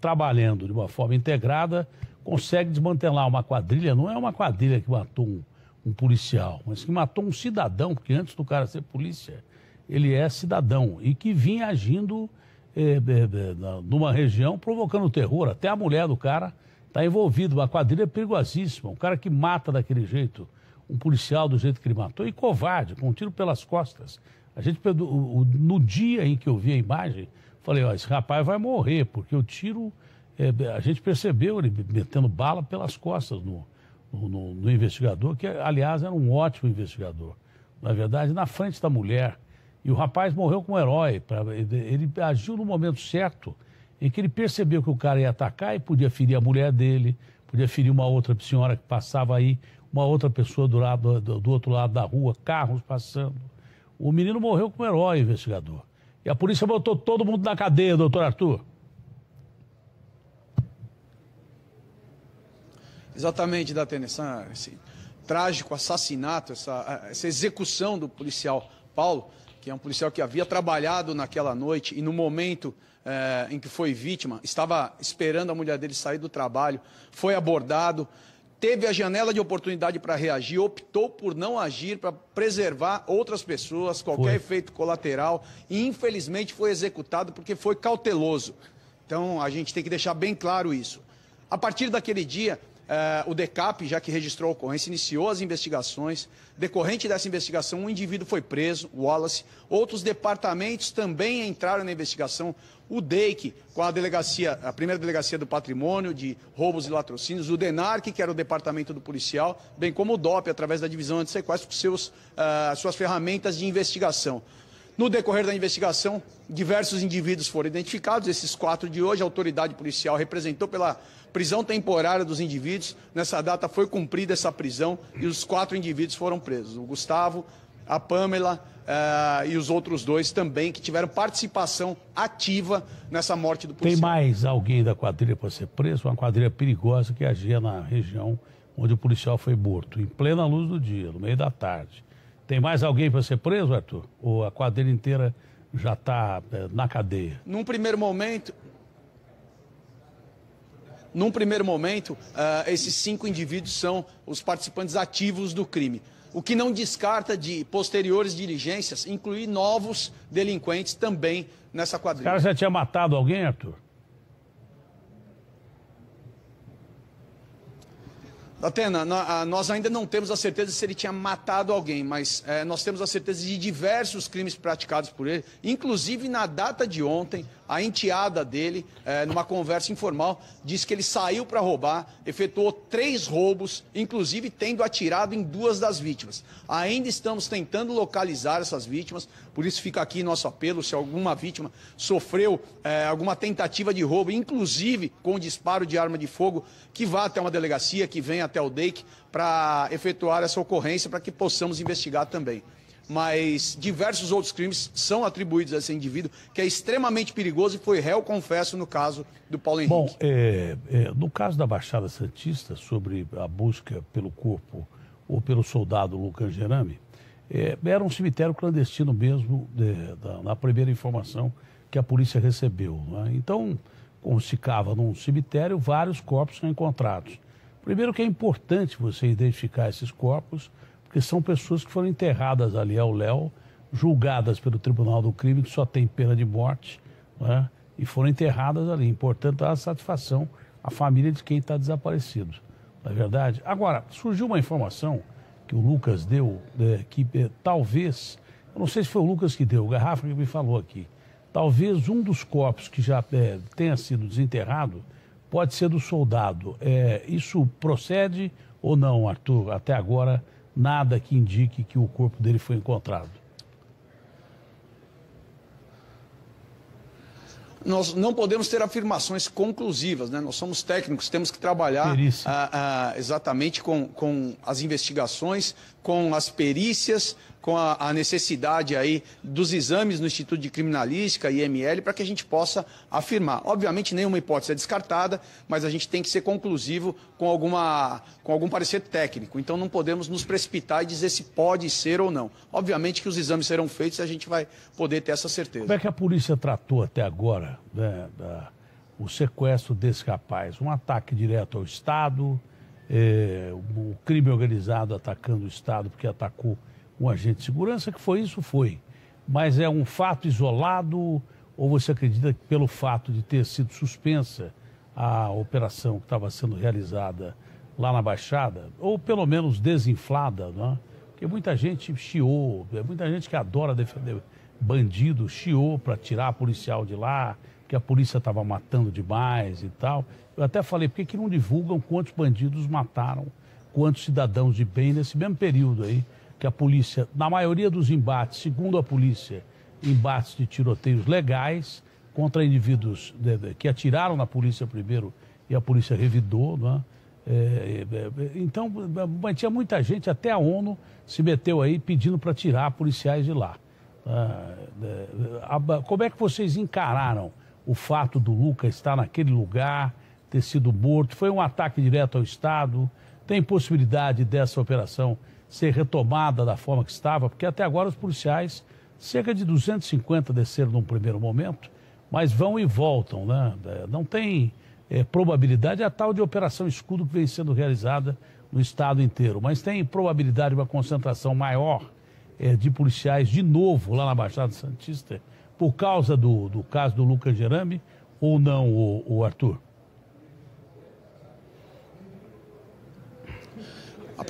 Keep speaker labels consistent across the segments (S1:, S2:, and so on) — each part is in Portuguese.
S1: trabalhando de uma forma integrada, consegue desmantelar uma quadrilha. Não é uma quadrilha que matou um, um policial, mas que matou um cidadão, porque antes do cara ser polícia, ele é cidadão e que vinha agindo eh, eh, eh, numa região provocando terror. Até a mulher do cara está envolvida. Uma quadrilha perigosíssima. Um cara que mata daquele jeito, um policial do jeito que ele matou, e covarde, com um tiro pelas costas. A gente, no dia em que eu vi a imagem, falei, ó, esse rapaz vai morrer, porque o tiro, é, a gente percebeu ele metendo bala pelas costas no, no, no, investigador, que aliás era um ótimo investigador. Na verdade, na frente da mulher. E o rapaz morreu como herói. Pra, ele agiu no momento certo em que ele percebeu que o cara ia atacar e podia ferir a mulher dele, podia ferir uma outra senhora que passava aí, uma outra pessoa do, lado, do, do outro lado da rua, carros passando. O menino morreu como herói, investigador. E a polícia botou todo mundo na cadeia, doutor Arthur.
S2: Exatamente, da Essa, esse trágico assassinato, essa, essa execução do policial Paulo, que é um policial que havia trabalhado naquela noite e no momento eh, em que foi vítima, estava esperando a mulher dele sair do trabalho, foi abordado, teve a janela de oportunidade para reagir, optou por não agir para preservar outras pessoas, qualquer foi. efeito colateral, e infelizmente foi executado porque foi cauteloso. Então a gente tem que deixar bem claro isso. A partir daquele dia, Uh, o DECAP, já que registrou a ocorrência, iniciou as investigações. Decorrente dessa investigação, um indivíduo foi preso, Wallace. Outros departamentos também entraram na investigação. O DEIC, com a delegacia, a primeira delegacia do patrimônio, de roubos e latrocínios, o DENARC, que era o departamento do policial, bem como o DOP, através da divisão de sequestro, com seus, uh, suas ferramentas de investigação. No decorrer da investigação, diversos indivíduos foram identificados. Esses quatro de hoje, a autoridade policial representou pela prisão temporária dos indivíduos. Nessa data foi cumprida essa prisão e os quatro indivíduos foram presos. O Gustavo, a Pamela uh, e os outros dois também que tiveram participação ativa nessa morte do policial. Tem
S1: mais alguém da quadrilha para ser preso? Uma quadrilha perigosa que agia na região onde o policial foi morto, em plena luz do dia, no meio da tarde. Tem mais alguém para ser preso, Arthur? Ou a quadrilha inteira já está é, na cadeia? Num primeiro momento,
S2: num primeiro momento, uh, esses cinco indivíduos são os participantes ativos do crime. O que não descarta de posteriores diligências incluir novos delinquentes também nessa quadrilha. O cara já
S1: tinha matado alguém, Arthur?
S2: Atena, ah, nós ainda não temos a certeza se ele tinha matado alguém, mas é, nós temos a certeza de diversos crimes praticados por ele, inclusive na data de ontem, a enteada dele, é, numa conversa informal, disse que ele saiu para roubar, efetuou três roubos, inclusive tendo atirado em duas das vítimas. Ainda estamos tentando localizar essas vítimas, por isso fica aqui nosso apelo, se alguma vítima sofreu é, alguma tentativa de roubo, inclusive com disparo de arma de fogo, que vá até uma delegacia, que venha até o DEIC para efetuar essa ocorrência para que possamos investigar também. Mas diversos outros crimes são atribuídos a esse indivíduo, que é extremamente perigoso e foi réu, confesso, no caso do Paulo Henrique.
S1: Bom, é, é, no caso da Baixada Santista, sobre a busca pelo corpo ou pelo soldado Lucas Gerame, é, era um cemitério clandestino mesmo, de, é, da, na primeira informação que a polícia recebeu. Né? Então, como se cava num cemitério, vários corpos são encontrados. Primeiro que é importante você identificar esses corpos, porque são pessoas que foram enterradas ali ao Léo, julgadas pelo Tribunal do Crime, que só tem pena de morte, né? e foram enterradas ali. Portanto, há satisfação à família de quem está desaparecido. Não é verdade? Agora, surgiu uma informação que o Lucas deu, é, que é, talvez, eu não sei se foi o Lucas que deu, o Garrafa que me falou aqui, talvez um dos corpos que já é, tenha sido desenterrado pode ser do soldado. É, isso procede ou não, Arthur? Até agora, nada que indique que o corpo dele foi encontrado.
S2: nós não podemos ter afirmações conclusivas, né? Nós somos técnicos, temos que trabalhar ah, ah, exatamente com, com as investigações, com as perícias, com a, a necessidade aí dos exames no Instituto de Criminalística, IML, para que a gente possa afirmar. Obviamente, nenhuma hipótese é descartada, mas a gente tem que ser conclusivo com, alguma, com algum parecer técnico. Então, não podemos nos precipitar e dizer se pode ser ou não. Obviamente que os exames serão feitos e a gente vai poder ter essa certeza. Como é que
S1: a polícia tratou até agora né, da, o sequestro desse rapaz? Um ataque direto ao Estado, eh, o crime organizado atacando o Estado porque atacou um agente de segurança, que foi isso, foi. Mas é um fato isolado ou você acredita que pelo fato de ter sido suspensa a operação que estava sendo realizada lá na Baixada, ou pelo menos desinflada, né? porque muita gente chiou, muita gente que adora defender bandido chiou para tirar a policial de lá, que a polícia estava matando demais e tal. Eu até falei, por que, que não divulgam quantos bandidos mataram, quantos cidadãos de bem nesse mesmo período aí? que a polícia, na maioria dos embates, segundo a polícia, embates de tiroteios legais contra indivíduos né, né, que atiraram na polícia primeiro e a polícia revidou, é? é? É, é, então, mas tinha muita gente, até a ONU se meteu aí pedindo para tirar policiais de lá. Ah, né, como é que vocês encararam o fato do Luca estar naquele lugar, ter sido morto? Foi um ataque direto ao Estado? Tem possibilidade dessa operação ser retomada da forma que estava, porque até agora os policiais, cerca de 250 desceram num primeiro momento, mas vão e voltam, né? É, não tem é, probabilidade, é a tal de operação escudo que vem sendo realizada no estado inteiro, mas tem probabilidade de uma concentração maior é, de policiais de novo lá na Baixada Santista, por causa do, do caso do Lucas Gerame, ou não, o, o Arthur?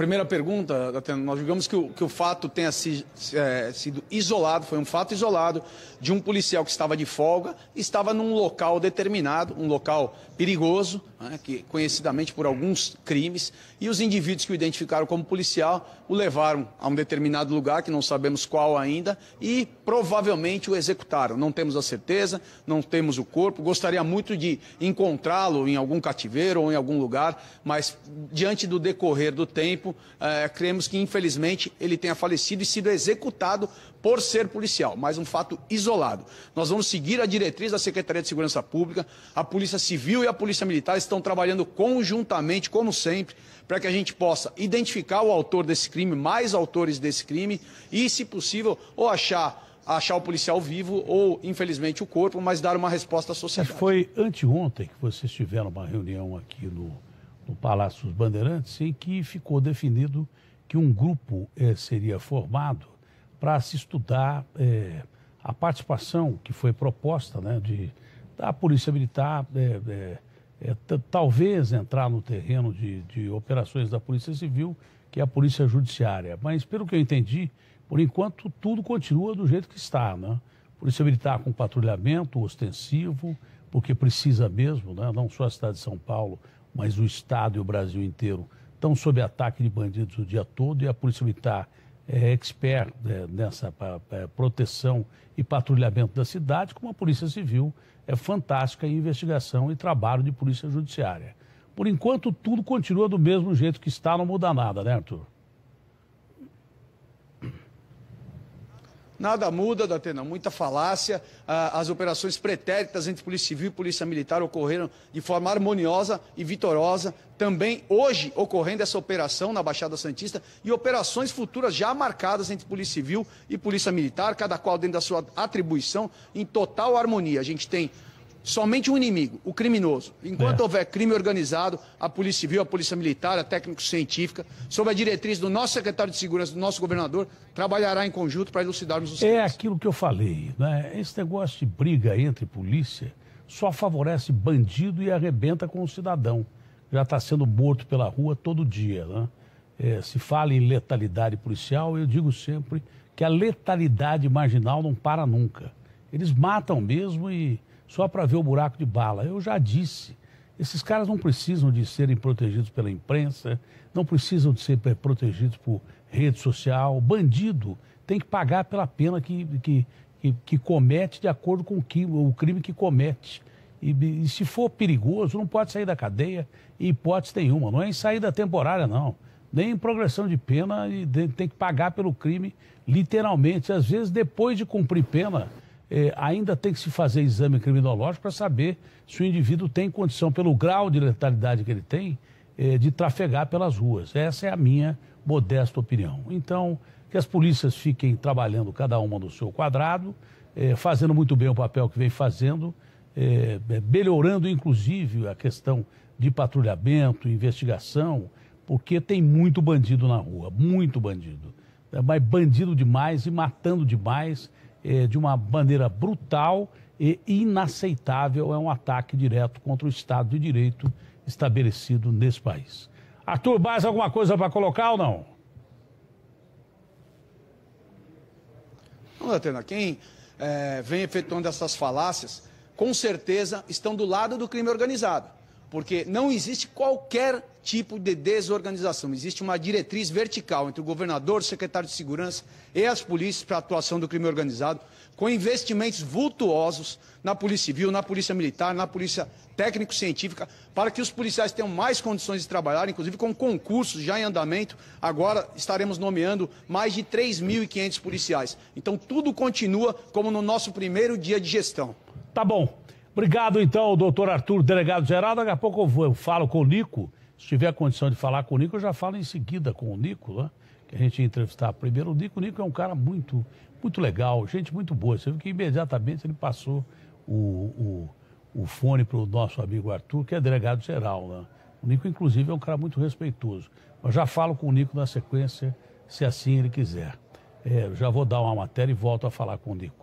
S1: primeira
S2: pergunta, nós digamos que o, que o fato tenha se, é, sido isolado, foi um fato isolado de um policial que estava de folga, estava num local determinado, um local perigoso, né, que conhecidamente por alguns crimes, e os indivíduos que o identificaram como policial o levaram a um determinado lugar, que não sabemos qual ainda, e provavelmente o executaram. Não temos a certeza, não temos o corpo. Gostaria muito de encontrá-lo em algum cativeiro ou em algum lugar, mas diante do decorrer do tempo, é, cremos que infelizmente ele tenha falecido e sido executado por ser policial, mas um fato isolado. Nós vamos seguir a diretriz da Secretaria de Segurança Pública, a Polícia Civil e a Polícia Militar estão trabalhando conjuntamente, como sempre, para que a gente possa identificar o autor desse crime, mais autores desse crime e, se possível, ou achar achar o policial vivo ou, infelizmente, o corpo, mas dar uma resposta à sociedade. E foi
S1: anteontem que vocês tiveram uma reunião aqui no, no Palácio dos Bandeirantes em que ficou definido que um grupo eh, seria formado para se estudar é, a participação que foi proposta né, de, da Polícia Militar, é, é, é talvez entrar no terreno de, de, operações da Polícia Civil, que é a Polícia Judiciária. Mas, pelo que eu entendi, por enquanto tudo continua do jeito que está. Né? Polícia Militar com patrulhamento ostensivo, porque precisa mesmo, né? não só a cidade de São Paulo, mas o Estado e o Brasil inteiro estão sob ataque de bandidos o dia todo e a Polícia Militar é, expert é, nessa é, proteção e patrulhamento da cidade, como a Polícia Civil é fantástica em investigação e trabalho de Polícia Judiciária. Por enquanto, tudo continua do mesmo jeito que está, não muda nada, né, Arthur?
S2: nada muda, Datena, muita falácia. Ah, as operações pretéritas entre Polícia Civil e Polícia Militar ocorreram de forma harmoniosa e vitoriosa. Também hoje ocorrendo essa operação na Baixada Santista e operações futuras já marcadas entre Polícia Civil e Polícia Militar, cada qual dentro da sua atribuição, em total harmonia. A gente tem somente um inimigo, o criminoso. Enquanto é. houver crime organizado, a Polícia Civil, a Polícia Militar, a técnico-científica, sob a diretriz do nosso secretário de Segurança, do nosso governador, trabalhará em conjunto para elucidarmos os
S1: é crimes. É aquilo que eu falei, né? Esse negócio de briga entre polícia só favorece bandido e arrebenta com o cidadão. Já está sendo morto pela rua todo dia, né? É, se fala em letalidade policial, eu digo sempre que a letalidade marginal não para nunca. Eles matam mesmo e só para ver o buraco de bala. Eu já disse, esses caras não precisam de serem protegidos pela imprensa, não precisam de ser protegidos por rede social. Bandido tem que pagar pela pena que, que, que, que comete de acordo com o, que, o crime que comete. E, e, se for perigoso, não pode sair da cadeia em hipótese nenhuma. Não é em saída temporária, não. Nem em progressão de pena, e tem que pagar pelo crime, literalmente. Às vezes, depois de cumprir pena, eh, ainda tem que se fazer exame criminológico para saber se o indivíduo tem condição, pelo grau de letalidade que ele tem, eh, de trafegar pelas ruas. Essa é a minha modesta opinião. Então, que as polícias fiquem trabalhando cada uma no seu quadrado, eh, fazendo muito bem o papel que vem fazendo, melhorando inclusive a questão de patrulhamento, investigação, porque tem muito bandido na rua, muito bandido. Mas bandido demais e matando demais é, de uma maneira brutal e inaceitável, é um ataque direto contra o Estado de Direito estabelecido nesse país. Arthur mais alguma coisa para colocar ou não?
S2: Não, Datena, quem é, vem efetuando essas falácias, com certeza estão do lado do crime organizado porque não existe qualquer tipo de desorganização. Existe uma diretriz vertical entre o governador, o secretário de segurança e as polícias para a atuação do crime organizado, com investimentos vultuosos na Polícia Civil, na Polícia Militar, na Polícia Técnico-Científica, para que os policiais tenham mais condições de trabalhar, inclusive com concursos já em andamento. Agora estaremos nomeando mais de 3.500 policiais. Então tudo continua como no
S1: nosso primeiro dia de gestão. Tá bom. Obrigado, então, doutor Arthur, delegado geral. Daqui a pouco eu, vou, eu falo com o Nico. Se tiver condição de falar com o Nico, eu já falo em seguida com o Nico, né? que a gente ia entrevistar primeiro. O Nico, o Nico é um cara muito, muito legal, gente muito boa. Você viu que imediatamente ele passou o, o, o fone para o nosso amigo Arthur, que é delegado geral. Né? O Nico, inclusive, é um cara muito respeitoso. Mas já falo com o Nico na sequência, se assim ele quiser. É, já vou dar uma matéria e volto a falar com o Nico.